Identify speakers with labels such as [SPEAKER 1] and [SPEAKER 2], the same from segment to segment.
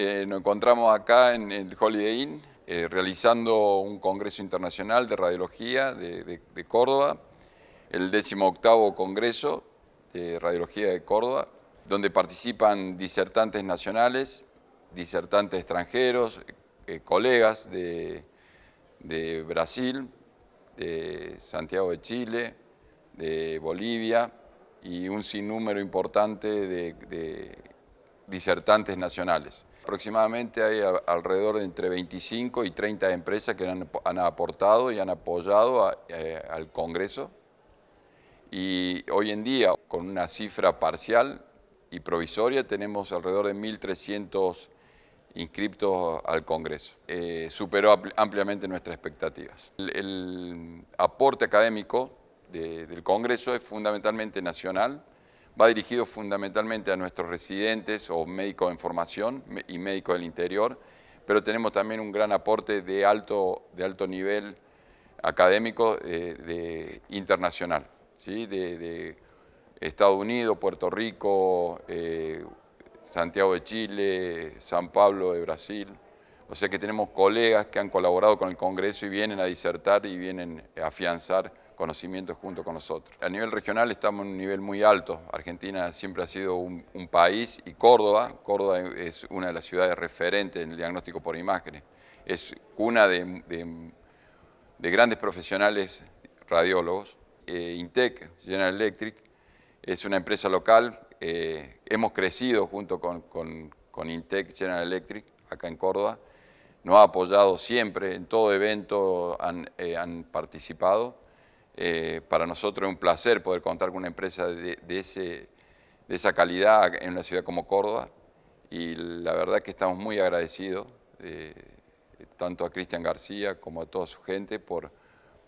[SPEAKER 1] Eh, nos encontramos acá en el Holiday Inn eh, realizando un congreso internacional de radiología de, Córdoba, el 18 Congreso de Radiología de Córdoba, donde participan disertantes nacionales, disertantes extranjeros, eh, colegas de, Brasil, de Santiago de Chile, de Bolivia y un sinnúmero importante de, de disertantes nacionales. Aproximadamente hay alrededor de entre 25 y 30 empresas que han, aportado y han apoyado eh, al Congreso. Y hoy en día, con una cifra parcial y provisoria, tenemos alrededor de 1.300 inscriptos al Congreso. Eh, superó ampliamente nuestras expectativas. El, aporte académico del Congreso es fundamentalmente nacional, va dirigido fundamentalmente a nuestros residentes o médicos en formación y médicos del interior, pero tenemos también un gran aporte de alto, de alto nivel académico eh, de, internacional, ¿sí? de, Estados Unidos, Puerto Rico, eh, Santiago de Chile, San Pablo de Brasil. O sea que tenemos colegas que han colaborado con el Congreso y vienen a disertar y vienen a afianzar Conocimiento junto con nosotros. A nivel regional estamos en un nivel muy alto. Argentina siempre ha sido un, país y Córdoba, Córdoba es una de las ciudades referentes en el diagnóstico por imágenes. Es cuna de, grandes profesionales radiólogos. Eh, Intec, General Electric, es una empresa local. Eh, hemos crecido junto con, Intec, General Electric, acá en Córdoba nos ha apoyado siempre, en todo evento han, eh, han participado. Eh, para nosotros es un placer poder contar con una empresa de, esa calidad en una ciudad como Córdoba y la verdad que estamos muy agradecidos, eh, tanto a Cristian García como a toda su gente, por,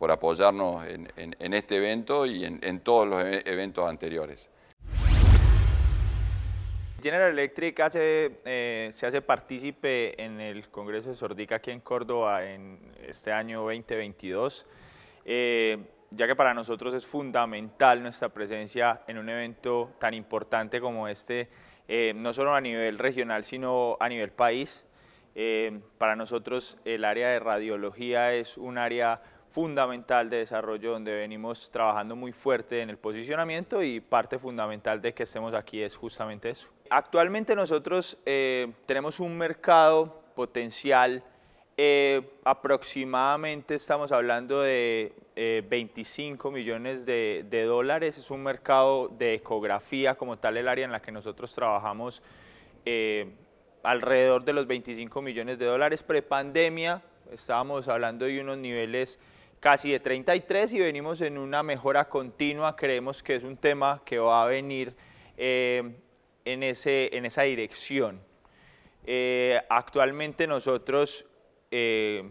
[SPEAKER 1] apoyarnos en, este evento y en, todos los e-, eventos anteriores.
[SPEAKER 2] General Electric eh, se hace partícipe en el Congreso de Sordica aquí en Córdoba en este año 2022 ya que para nosotros es fundamental nuestra presencia en un evento tan importante como este, eh, no solo a nivel regional, sino a nivel país. Eh, para nosotros el área de radiología es un área fundamental de desarrollo donde venimos trabajando muy fuerte en el posicionamiento y parte fundamental de que estemos aquí es justamente eso. Actualmente nosotros eh, tenemos un mercado potencial eh, aproximadamente estamos hablando de 25 eh, millones de, dólares. Es un mercado de ecografía como tal el área en la que nosotros trabajamos eh, alrededor de los 25 millones de dólares. Prepandemia estábamos hablando de unos niveles casi de 33 y venimos en una mejora continua. Creemos que es un tema que va a venir en, ese, en esa dirección. actualmente nosotros eh,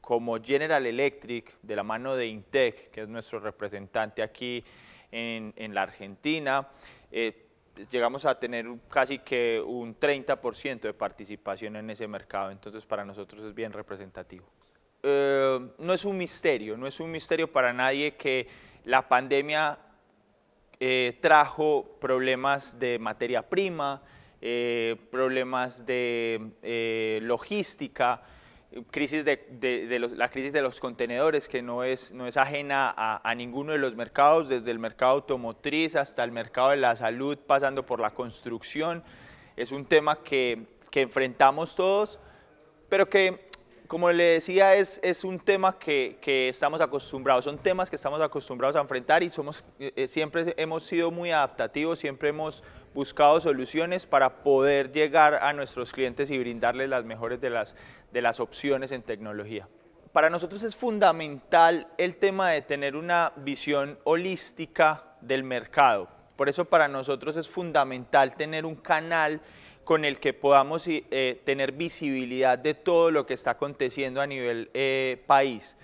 [SPEAKER 2] como General Electric, de la mano de Intec, que es nuestro representante aquí en, la Argentina, eh, llegamos a tener casi que un 30% de participación en ese mercado, entonces para nosotros es bien representativo. Eh, no es un misterio, no es un misterio para nadie que la pandemia trajo problemas de materia prima, problemas de logística, crisis de, los, la crisis de los contenedores, que no es, no es ajena a, ninguno de los mercados, desde el mercado automotriz hasta el mercado de la salud, pasando por la construcción. Es un tema que, que enfrentamos todos, pero que como le decía, es, un tema que, estamos acostumbrados, son temas que estamos acostumbrados a enfrentar y somos, eh, eh, siempre hemos sido muy adaptativos, siempre hemos buscado soluciones para poder llegar a nuestros clientes y brindarles las mejores de las, de las opciones en tecnología. Para nosotros es fundamental el tema de tener una visión holística del mercado. Por eso para nosotros es fundamental tener un canal con el que podamos eh, tener visibilidad de todo lo que está aconteciendo a nivel eh, país.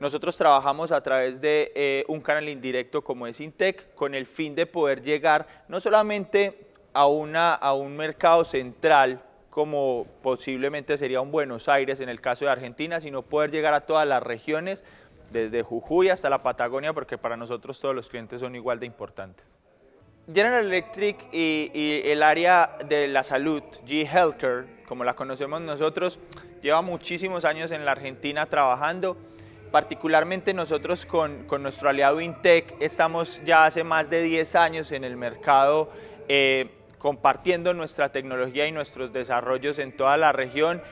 [SPEAKER 2] Nosotros trabajamos a través de eh, un canal indirecto como es Intec con el fin de poder llegar no solamente a, a un mercado central como posiblemente sería un Buenos Aires en el caso de Argentina, sino poder llegar a todas las regiones, desde Jujuy hasta la Patagonia, porque para nosotros todos los clientes son igual de importantes. General Electric y, el área de la salud, G Healthcare, como la conocemos nosotros, lleva muchísimos años en la Argentina trabajando. Particularmente nosotros con, con nuestro aliado Intec estamos ya hace más de 10 años en el mercado eh, compartiendo nuestra tecnología y nuestros desarrollos en toda la región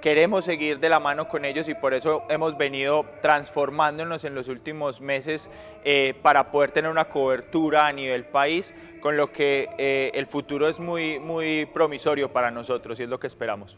[SPEAKER 2] queremos seguir de la mano con ellos y por eso hemos venido transformándonos en los últimos meses eh, para poder tener una cobertura a nivel país, con lo que eh, el futuro es muy, muy promisorio para nosotros y es lo que esperamos.